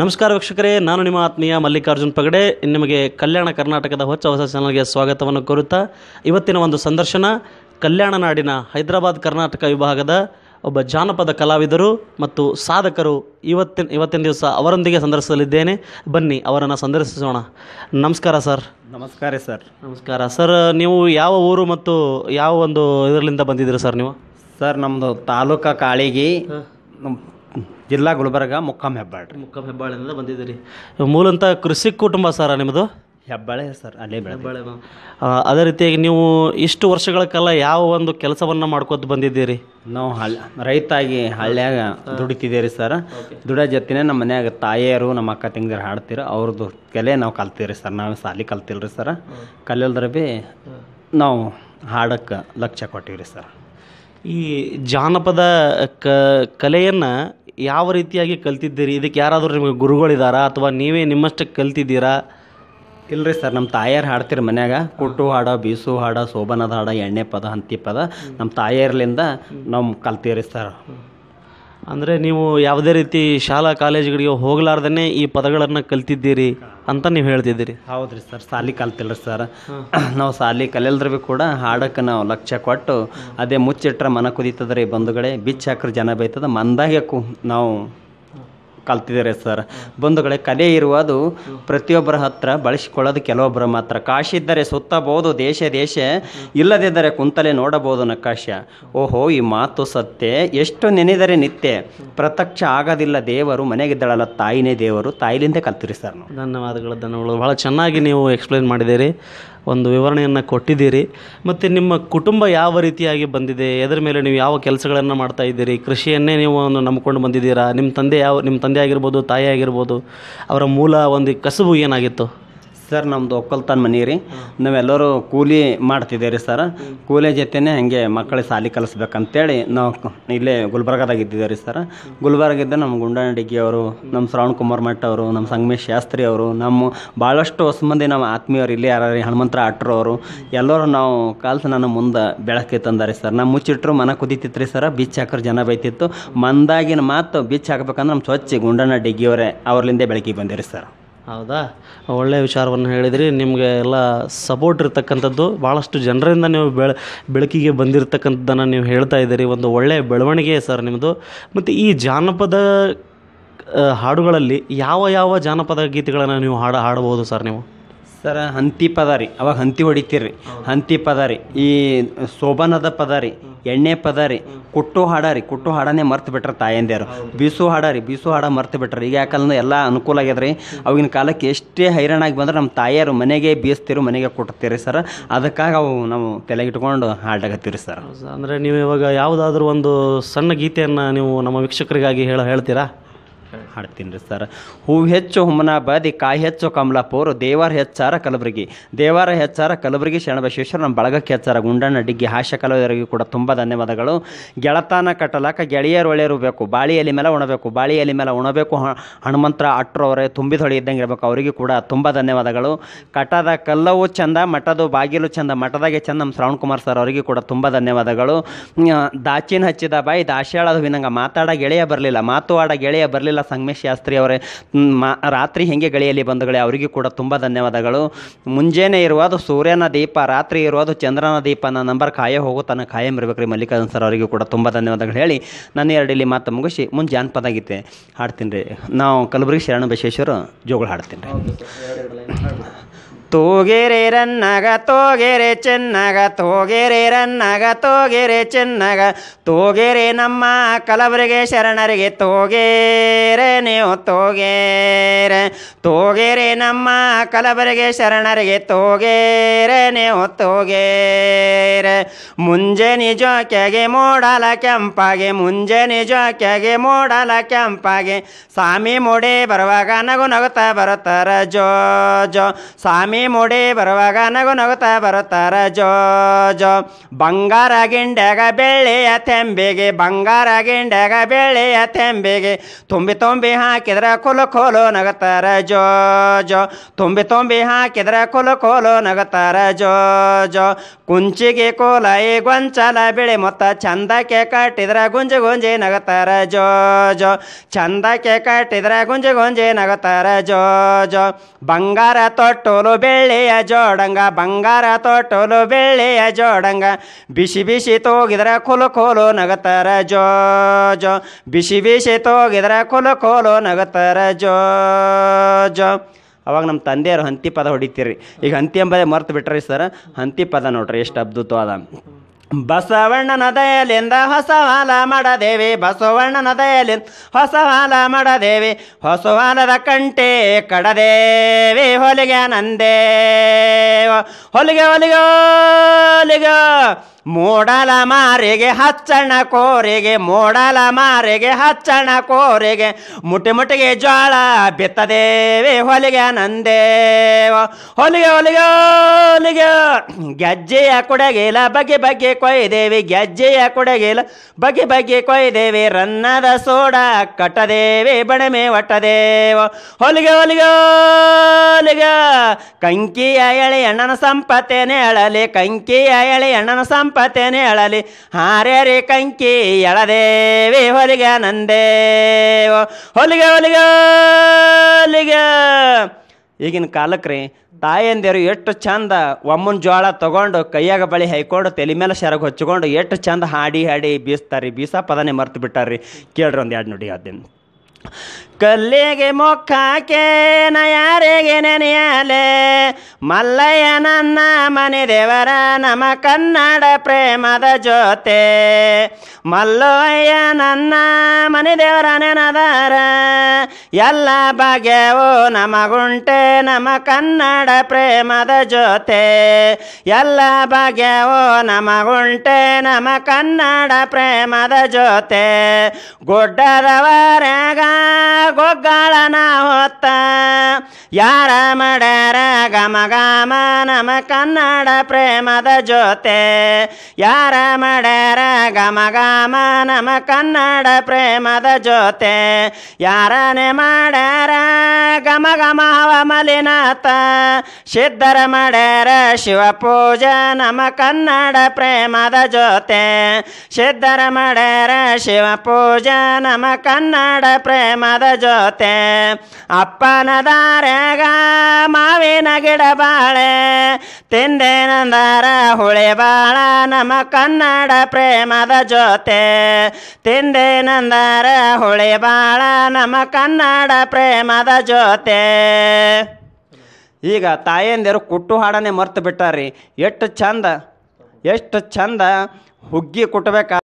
ನಮಸ್ಕಾರ ವೀಕ್ಷಕರೇ ನಾನು ನಿಮ್ಮ ಆತ್ಮೀಯ ಮಲ್ಲಿಕಾರ್ಜುನ್ ಪಗಡೆ ನಿಮಗೆ ಕಲ್ಯಾಣ ಕರ್ನಾಟಕದ ಹೊಚ್ಚ ಹೊಸ ಚಾನಲ್ಗೆ ಸ್ವಾಗತವನ್ನು ಕೋರುತ್ತಾ ಇವತ್ತಿನ ಒಂದು ಸಂದರ್ಶನ ಕಲ್ಯಾಣ ನಾಡಿನ ಹೈದರಾಬಾದ್ ಕರ್ನಾಟಕ ವಿಭಾಗದ ಒಬ್ಬ ಜಾನಪದ ಕಲಾವಿದರು ಮತ್ತು ಸಾಧಕರು ಇವತ್ತಿನ ಇವತ್ತಿನ ದಿವಸ ಅವರೊಂದಿಗೆ ಸಂದರ್ಶಿಸಲಿದ್ದೇನೆ ಬನ್ನಿ ಅವರನ್ನು ಸಂದರ್ಶಿಸೋಣ ನಮಸ್ಕಾರ ಸರ್ ನಮಸ್ಕಾರ ಸರ್ ನಮಸ್ಕಾರ ಸರ್ ನೀವು ಯಾವ ಊರು ಮತ್ತು ಯಾವ ಒಂದು ಇದರಿಂದ ಬಂದಿದ್ದೀರಿ ಸರ್ ನೀವು ಸರ್ ನಮ್ಮದು ತಾಲೂಕು ಕಾಳಿಗಿ ಜಿಲ್ಲಾ ಗುಲ್ಬರ್ಗ ಮುಕ್ಕಾಂ ಹೆಬ್ಬಾಳ್ ರೀ ಮುಖ ಹೆಬ್ಬಾಳಿಂದ ಬಂದಿದ್ದೀರಿ ಮೂಲಂತ ಕೃಷಿ ಕುಟುಂಬ ಸರ ನಿಮ್ಮದು ಹೆಬ್ಬಾಳೆ ಸರ್ ಅಲ್ಲೇ ಹೆಬ್ಬಾಳೆ ಅದೇ ರೀತಿಯಾಗಿ ನೀವು ಇಷ್ಟು ವರ್ಷಗಳ ಕಾಲ ಯಾವ ಒಂದು ಕೆಲಸವನ್ನು ಮಾಡ್ಕೋತ ಬಂದಿದ್ದೀರಿ ನಾವು ಹಳ್ಳ ರೈತಾಗಿ ಹಳ್ಳ್ಯಾಗ ದುಡಿತಿದ್ದೀರಿ ಸರ್ ದುಡಿಯೋ ಜೊತೆನೇ ನಮ್ಮ ಮನ್ಯಾಗ ತಾಯಿಯರು ನಮ್ಮ ಅಕ್ಕ ತಂಗಿದ್ರು ಹಾಡ್ತೀರ ಅವ್ರದ್ದು ಕಲೆ ನಾವು ಕಲ್ತೀರಿ ಸರ್ ನಾವು ಸಾಲಿ ಕಲ್ತಿಲ್ರಿ ಸರ್ ಕಲಿಯಲ್ದ್ರ ಭೀ ನಾವು ಹಾಡಕ್ಕೆ ಲಕ್ಷ್ಯ ಕೊಟ್ಟಿವ್ರಿ ಸರ್ ಈ ಜಾನಪದ ಕ ಕಲೆಯನ್ನು ಯಾವ ರೀತಿಯಾಗಿ ಕಲ್ತಿದ್ದೀರಿ ಇದಕ್ಕೆ ಯಾರಾದರೂ ನಿಮಗೆ ಗುರುಗಳಿದ್ದಾರಾ ಅಥವಾ ನೀವೇ ನಿಮ್ಮಷ್ಟಕ್ಕೆ ಕಲ್ತಿದ್ದೀರಾ ರೀ ಸರ್ ನಮ್ಮ ತಾಯಿಯಾರು ಹಾಡ್ತಿರಿ ಮನ್ಯಾಗ ಕುಟ್ಟು ಹಾಡ ಬೀಸು ಹಾಡ ಸೋಬನದ ಹಾಡ ಎಣ್ಣೆ ಪದ ಹಂತಿ ಪದ ನಮ್ಮ ತಾಯಿಯರ್ಲಿಂದ ನಾವು ಕಲ್ತೀರಿ ಸರ್ ಅಂದರೆ ನೀವು ಯಾವುದೇ ರೀತಿ ಶಾಲಾ ಕಾಲೇಜುಗಳಿಗೆ ಹೋಗಲಾರ್ದೇ ಈ ಪದಗಳನ್ನು ಕಲ್ತಿದ್ದೀರಿ ಅಂತ ನೀವು ಹೇಳ್ತಿದ್ದೀರಿ ರೀ ಸರ್ ಸಾಲಿ ಕಲ್ತಿಲ್ಲ ಸರ್ ನಾವು ಸಾಲಿ ಕಲಿಯಲ್ದ್ರ ಭೀ ಕೂಡ ಹಾಡಕ್ಕೆ ನಾವು ಲಕ್ಷ್ಯ ಕೊಟ್ಟು ಅದೇ ಮುಚ್ಚಿಟ್ರೆ ಮನ ಕುದೀತದ್ರಿ ಬಂಧುಗಳೇ ಬಿಚ್ಚಾಕ್ರೆ ಜನ ಬೈತದ ಮಂದಾಗ್ಯಕ್ಕೂ ನಾವು ಕಲ್ತಿದ್ದಾರೆ ಸರ್ ಬಂಧುಗಳೇ ಕಲೆ ಇರುವುದು ಪ್ರತಿಯೊಬ್ಬರ ಹತ್ರ ಬಳಸಿಕೊಳ್ಳೋದು ಕೆಲವೊಬ್ಬರ ಮಾತ್ರ ಕಾಶಿದ್ದರೆ ಸುತ್ತಬಹುದು ದೇಶ ದೇಶ ಇಲ್ಲದಿದ್ದರೆ ಕುಂತಲೇ ನೋಡಬಹುದು ನಕಾಶ ಓಹೋ ಈ ಮಾತು ಸತ್ಯ ಎಷ್ಟು ನೆನೆದರೆ ನಿತ್ಯ ಪ್ರತ್ಯಕ್ಷ ಆಗೋದಿಲ್ಲ ದೇವರು ಮನೆಗಿದ್ದಳಲ್ಲ ತಾಯಿನೇ ದೇವರು ತಾಯಿಲಿಂದ ಕಲ್ತಿರಿ ಸರ್ ಧನ್ಯವಾದಗಳು ಧನ್ಯವಾದಗಳು ಭಾಳ ಚೆನ್ನಾಗಿ ನೀವು ಎಕ್ಸ್ಪ್ಲೇನ್ ಮಾಡಿದ್ದೀರಿ ಒಂದು ವಿವರಣೆಯನ್ನು ಕೊಟ್ಟಿದ್ದೀರಿ ಮತ್ತು ನಿಮ್ಮ ಕುಟುಂಬ ಯಾವ ರೀತಿಯಾಗಿ ಬಂದಿದೆ ಎದರ ಮೇಲೆ ನೀವು ಯಾವ ಕೆಲಸಗಳನ್ನು ಮಾಡ್ತಾ ಇದ್ದೀರಿ ಕೃಷಿಯನ್ನೇ ನೀವು ನಂಬಿಕೊಂಡು ಬಂದಿದ್ದೀರಾ ನಿಮ್ಮ ತಂದೆ ಯಾವ ನಿಮ್ಮ ತಂದೆ ತಂದೆ ಆಗಿರ್ಬೋದು ತಾಯಿ ಆಗಿರ್ಬೋದು ಅವರ ಮೂಲ ಒಂದು ಕಸುಬು ಏನಾಗಿತ್ತು ಸರ್ ನಮ್ದು ಒಕ್ಕಲ್ತನ ಮನೆ ರೀ ನಾವೆಲ್ಲರೂ ಕೂಲಿ ಮಾಡ್ತಿದ್ದೇವೆ ರೀ ಸರ್ ಕೂಲಿ ಜೊತೆನೇ ಹಂಗೆ ಮಕ್ಕಳಿಗೆ ಸಾಲಿ ಕಲಿಸ್ಬೇಕಂತೇಳಿ ನಾವು ಇಲ್ಲೇ ಗುಲ್ಬರ್ಗದಾಗ ಇದ್ದಿದ್ದೇವೆ ರೀ ಸರ್ ಗುಲ್ಬರ್ಗಿದ್ದ ನಮ್ಮ ಡಿಗ್ಗಿ ಅವರು ನಮ್ಮ ಶ್ರವಣ್ ಕುಮಾರ್ ಮಠ ಅವರು ನಮ್ಮ ಸಂಗಮೇಶ್ ಶಾಸ್ತ್ರಿ ಅವರು ನಮ್ಮ ಭಾಳಷ್ಟು ಹೊಸ ಮಂದಿ ನಮ್ಮ ಆತ್ಮೀಯವರು ಇಲ್ಲಿ ಯಾರು ಹನುಮಂತರ ಆಟ್ರು ಅವರು ಎಲ್ಲರೂ ನಾವು ಕಾಲ್ಸ ನನ್ನ ಮುಂದೆ ಬೆಳಕಿ ತಂದಾರೆ ಸರ್ ನಮ್ಮ ಮುಚ್ಚಿಟ್ಟರು ಮನ ಕುದೀತಿತ್ತು ರೀ ಸರ್ ಬೀಚ್ ಹಾಕೋರು ಜನ ಬೈತಿತ್ತು ಮಂದಾಗಿನ ಮಾತು ಬೀಚ್ ಹಾಕ್ಬೇಕಂದ್ರೆ ನಮ್ಮ ಸ್ವಚ್ಛ ಗುಂಡನ ಡಿಗ್ಗಿಯವರೇ ಅವ್ರಲಿಂದೇ ಬೆಳಕಿಗೆ ಬಂದಿರಿ ಸರ್ ಹೌದಾ ಒಳ್ಳೆಯ ವಿಚಾರವನ್ನು ಹೇಳಿದಿರಿ ನಿಮಗೆ ಎಲ್ಲ ಸಪೋರ್ಟ್ ಇರ್ತಕ್ಕಂಥದ್ದು ಭಾಳಷ್ಟು ಜನರಿಂದ ನೀವು ಬೆಳ ಬೆಳಕಿಗೆ ಬಂದಿರತಕ್ಕಂಥದ್ದನ್ನು ನೀವು ಹೇಳ್ತಾ ಇದ್ದೀರಿ ಒಂದು ಒಳ್ಳೆಯ ಬೆಳವಣಿಗೆ ಸರ್ ನಿಮ್ಮದು ಮತ್ತು ಈ ಜಾನಪದ ಹಾಡುಗಳಲ್ಲಿ ಯಾವ ಯಾವ ಜಾನಪದ ಗೀತೆಗಳನ್ನು ನೀವು ಹಾಡು ಹಾಡಬಹುದು ಸರ್ ನೀವು ಸರ ಹಂತಿ ಪದಾರಿ ಅವಾಗ ಹಂತಿ ಹೊಡಿತೀರಿ ಹಂತಿ ಪದಾರಿ ಈ ಸೋಬನದ ಪದಾರಿ ಎಣ್ಣೆ ಪದಾರಿ ಕುಟ್ಟು ಹಾಡಾರಿ ಕುಟ್ಟು ಹಾಡನೇ ಮರ್ತು ಬಿಟ್ರೆ ತಾಯಂದಿಯವರು ಬೀಸು ಹಾಡಾರಿ ಬೀಸು ಹಾಡ ಮರ್ತು ಬಿಟ್ರೆ ಈಗ ಯಾಕಂದ್ರೆ ಎಲ್ಲ ಅನುಕೂಲ ಆಗ್ಯದ್ರಿ ರೀ ಅವಾಗಿನ ಕಾಲಕ್ಕೆ ಎಷ್ಟೇ ಹೈರಾಣಾಗಿ ಬಂದ್ರೆ ನಮ್ಮ ತಾಯಿಯರು ಮನೆಗೆ ಬೀಸ್ತಿರು ಮನೆಗೆ ಕೊಡ್ತೀರಿ ಸರ್ ಅದಕ್ಕಾಗಿ ಅವು ನಾವು ತಲೆಗಿಟ್ಕೊಂಡು ಹಾಡಾಗತ್ತೀರಿ ಸರ್ ಅಂದರೆ ನೀವು ಇವಾಗ ಯಾವುದಾದ್ರೂ ಒಂದು ಸಣ್ಣ ಗೀತೆಯನ್ನು ನೀವು ನಮ್ಮ ವೀಕ್ಷಕರಿಗಾಗಿ ಹೇಳ ಹೇಳ್ತೀರಾ ಹಾಡ್ತೀನಿ ರೀ ಸರ್ ಹೂವು ಹೆಚ್ಚು ಹುಮ್ಮನ ಬದಿ ಕಾಯಿ ಹೆಚ್ಚು ಕಮಲಾಪುರ ದೇವರ ಹೆಚ್ಚಾರ ಕಲಬುರಗಿ ದೇವರ ಹೆಚ್ಚಾರ ಕಲಬುರಗಿ ಶರಣಬಶೇಶ್ವರ ನಮ್ಮ ಬಳಗಕ್ಕೆ ಹೆಚ್ಚಾರ ಗುಂಡನ ಡಿಗ್ಗಿ ಹಾಸ್ಯ ಕಲಾವಿದರಿಗೆ ಕೂಡ ತುಂಬ ಧನ್ಯವಾದಗಳು ಗೆಳತನ ಕಟ್ಟಲಕ್ಕ ಗೆಳೆಯರು ಒಳೆಯರು ಬೇಕು ಬಾಳಿಯಲ್ಲಿ ಮೇಲೆ ಉಣಬೇಕು ಬಾಳಿಯಲ್ಲಿ ಮೇಲೆ ಉಣಬೇಕು ಅಟ್ರು ಅವರೇ ತುಂಬಿದ ಹೊಳಿ ಇದ್ದಂಗೆ ಇರಬೇಕು ಅವರಿಗೂ ಕೂಡ ತುಂಬ ಧನ್ಯವಾದಗಳು ಕಟ್ಟದ ಕಲ್ಲವು ಚಂದ ಮಠದು ಬಾಗಿಲು ಚಂದ ಮಠದಾಗೆ ಚಂದ ನಮ್ಮ ಶ್ರವಣ್ ಕುಮಾರ್ ಸರ್ ಅವರಿಗೂ ಕೂಡ ತುಂಬ ಧನ್ಯವಾದಗಳು ದಾಚಿನ ಹಚ್ಚಿದ ಬಾಯಿ ದಾಶ್ಯಾಳದ ವಿನಂಗ ಮಾತಾಡ ಗೆಳೆಯ ಬರಲಿಲ್ಲ ಮಾತು ಆಡ ಗೆಳೆಯ ಬರಲಿಲ್ಲ ಸಂ ಸಂಗಮೇಶ್ ಶಾಸ್ತ್ರಿ ಅವರೇ ಮಾ ರಾತ್ರಿ ಹೆಂಗೆ ಗಳಿಯಲ್ಲಿ ಬಂದಗಳೇ ಅವರಿಗೂ ಕೂಡ ತುಂಬ ಧನ್ಯವಾದಗಳು ಮುಂಜಾನೆ ಇರುವುದು ಸೂರ್ಯನ ದೀಪ ರಾತ್ರಿ ಇರುವುದು ಚಂದ್ರನ ದೀಪ ನನ್ನ ನಂಬರ್ ಕಾಯೋ ಹೋಗೋ ತನಕ ಕಾಯಂ ಇರ್ಬೇಕು ರೀ ಮಲ್ಲಿಕಾರ್ಜುನ್ ಸರ್ ಅವರಿಗೂ ಕೂಡ ತುಂಬ ಧನ್ಯವಾದಗಳು ಹೇಳಿ ನನ್ನ ಎರಡಿಲ್ಲಿ ಮಾತು ಮುಗಿಸಿ ಮುಂದೆ ಜಾನಪದ ಗೀತೆ ಹಾಡ್ತೀನಿ ರೀ ನಾವು ಕಲಬುರಗಿ ಶರಣ ಬಸವೇಶ್ವರ ಜೋಗಳು ಹಾಡ್ತೀನಿ ರೀ ತೋಗೆರೆ ರನ್ನಗ ತೋಗೆರೆ ಚೆನ್ನಗ ತೋಗೆರೆ ರನ್ನಗ ತೋಗೆರೆ ಚೆನ್ನಗ ತೋಗೆರೆ ನಮ್ಮ ಕಲಬರಿಗೆ ಶರಣರಿಗೆ ತೋಗೆರೆ ನೀವು ತೋಗೆರೆ ತೋಗೆರೆ ನಮ್ಮ ಕಲಬರಿಗೆ ಶರಣರಿಗೆ ತೋಗೆರೆ ನೀವು ತೋಗೆರೆ ಮುಂಜಾನೆ ಕೆಗೆ ಮೋಡಲ ಕೆಂಪಾಗೆ ಮುಂಜಾನೆ ಜೋಕೆಗೆ ಮೂಡಲ ಕೆಂಪಾಗೆ ಸ್ವಾಮಿ ಮೋಡೆ ಬರುವಾಗ ನಗು ನಗುತ್ತಾ ಬರುತ್ತಾರ ಜೋ ಜೋ ಸ್ವಾಮಿ મોડે બરવાગા નગ નગતા બરત રજો જો જો બંગારા ગેંડેગા બેલ્લેયા તેંબેગે બંગારા ગેંડેગા બેલ્લેયા તેંબેગે તુમ્બે તુમ્બે હાકેદરા કોલકોલો નગતા રજો જો જો તુમ્બે તુમ્બે હાકેદરા કોલકોલો નગતા રજો જો જો કુંચીગે કોલાય ગંચલ બેલે મત્તા ચાંદા કે કાટિદરા ગુંજે ગુંજે નગતા રજો જો જો ચાંદા કે કાટિદરા ગુંજે ગુંજે નગતા રજો જો જો બંગારા તોટોલ ಬೆಳ್ಳಿಯ ಜೋಡಂಗ ಬಂಗಾರ ತೊಟ್ಟಲು ಬೆಳ್ಳಿಯ ಜೋಡಂಗ ಬಿಸಿ ಬಿಸಿ ತೋಗಿದ್ರ ಕೊಲು ಕೋಲು ನಗತರ ಜೋ ಜೋ ಬಿಸಿ ಬಿಸಿ ತೋಗಿದ್ರ ಕೊಲು ಕೋಲು ನಗತರ ಜೋ ಜೋ ಅವಾಗ ನಮ್ಮ ತಂದೆಯವರು ಹಂತಿ ಪದ ಹೊಡಿತೀರಿ ಈಗ ಹಂತಿ ಎಂಬುದೇ ಮರ್ತು ಬಿಟ್ರಿ ಸರ್ ಹಂತಿ ಪದ ನೋಡ್ರಿ ಎಷ್ಟು ಅದ್ಭುತವಾದ ಬಸವಣ್ಣನ ದಯಲಿಂದ ಹಾಲ ಮಾಡದೇವಿ ಬಸವಣ್ಣನ ದಯಲಿಂದ ಹೊಸವಾಲ ಮಾಡದೇವಿ ಹಾಲದ ಕಂಟೆ ಕಡದೇವಿ ಹೊಲಿಗೆ ನಂದೇ ಹೊಲಿಗೆ ಹೊಲಿಗೆ ಮೋಡಲ ಮಾರಿಗೆ ಹಚ್ಚಣ ಕೋರಿಗೆ ಮೋಡಲ ಮಾರಿಗೆ ಹಚ್ಚಣ ಕೋರಿಗೆ ಮುಟ್ಟಿ ಮುಟ್ಟಿಗೆ ಜೋಳ ಬಿತ್ತದೇವೆ ಹೊಲಿಗೆ ನಂದೇವ ಹೊಲಿಗೆ ಹೊಲಿಗೆ ಹೊಲಿಗೆ ಗೆಜ್ಜೆಯ ಕೊಡಗಿಲ ಬಗೆ ಬಗೆ ಕೊಯ್ದೇವಿ ಗೆಜ್ಜೆಯ ಕೊಡಗಿಲ ಬಗೆ ಬಗೆ ಕೊಯ್ದೇವಿ ರನ್ನದ ಸೋಡ ಕಟ್ಟದೇವಿ ಬಣಮೆ ಒಟ್ಟದೇವ ಹೊಲಿಗೆ ಹೊಲಿಗೆ ಹೊಲಿಗೆ ಕಂಕಿಯ ಎಳೆ ಅಣ್ಣನ ಸಂಪತ್ತೇನೆ ಅಳಲಿ ಕಂಕಿಯ ಎಳೆ ಅಣ್ಣನ ಸಂಪ ಸಂಪತ್ತನೆಳಲಿ ಹಾರ್ಯರಿ ಕಂಕಿ ಎಳದೇವಿ ಹೊಲಿಗೆ ನಂದೇ ಹೊಲಿಗೆ ಹೊಲಿಗೆ ಹೊಲಿಗ ಈಗಿನ ಕಾಲಕ್ಕೆ ರೀ ತಾಯಂದಿರು ಎಷ್ಟು ಚಂದ ಒಮ್ಮನ ಜೋಳ ತಗೊಂಡು ಕೈಯಾಗ ಬಳಿ ಹೈಕೊಂಡು ತಲೆ ಮೇಲೆ ಶರಗ ಹಚ್ಕೊಂಡು ಎಷ್ಟು ಚಂದ ಹಾಡಿ ಹಾಡಿ ಬೀಸ್ತಾರೆ ಬೀಸ ಪದನೇ ಮರ್ತು ಬಿಟ್ಟಾರ್ರಿ ಕೇಳ್ರಿ ಒಂದು ಎರಡು ನುಡಿ ಅದನ್ನು ಕಲ್ಲಿಗೆ ಮುಖಕ್ಕೆ ಯಾರಿಗೆ ನೆನೆಯಲೆ ಮಲ್ಲಯ್ಯ ನನ್ನ ಮನೆ ದೇವರ ನಮ್ಮ ಕನ್ನಡ ಪ್ರೇಮದ ಜೊತೆ ಮಲ್ಲಯ್ಯ ನನ್ನ ಮನೆ ದೇವರ ನೆನದಾರ ಎಲ್ಲ ಭಾಗ್ಯವೋ ನಮಗುಂಟೆ ನಮ ಕನ್ನಡ ಪ್ರೇಮದ ಜೊತೆ ಎಲ್ಲ ಬಗೆವು ನಮಗುಂಟೆ ನಮ ಕನ್ನಡ ಪ್ರೇಮದ ಜೊತೆ ಗುಡ್ಡದವರೆಗ ಗೊಗ್ಗಳನ ಹೊತ್ತ ಯಾರ ಮಡ್ಯಾರ ಗಮಗಾಮ ನಮ್ಮ ಕನ್ನಡ ಪ್ರೇಮದ ಜೊತೆ ಯಾರ ಮಡ್ಯಾರ ಗಮಗಾಮ ನಮ್ಮ ಕನ್ನಡ ಪ್ರೇಮದ ಜೊತೆ ಯಾರನೇ ಮಾಡ್ಯಾರ ಗಮ ಗಮ ಹವ ಮಲಿನಾಥ ಸಿದ್ಧರ ಮಾಡ್ಯಾರ ಶಿವ ಪೂಜ ನಮ್ಮ ಕನ್ನಡ ಪ್ರೇಮದ ಜೊತೆ ಸಿದ್ಧರ ಮಾಡ್ಯಾರ ಶಿವ ಪೂಜ ನಮ್ಮ ಕನ್ನಡ ಪ್ರೇಮದ ಜೊತೆ ಅಪ್ಪನ ದಾರ್ಯಾಗ ಮಾವಿನ ಗಿಡ ಬಾಳೆ ತಿಂದೇನಂದಾರ ಹುಳಿ ಬಾಳ ನಮ ಕನ್ನಡ ಪ್ರೇಮದ ಜೊತೆ ತಿಂದೇನಂದಾರ ಹುಳಿ ಬಾಳ ನಮ್ಮ ಕನ್ನಡ ಹಾಡ ಪ್ರೇಮದ ಜೊತೆ ಈಗ ತಾಯಂದಿರು ಕುಟ್ಟು ಹಾಡನೇ ಮರೆತು ಬಿಟ್ಟಾರ್ರಿ ಎಷ್ಟು ಚಂದ ಎಷ್ಟು ಚಂದ ಹುಗ್ಗಿ ಕುಟ್ಬೇಕಾ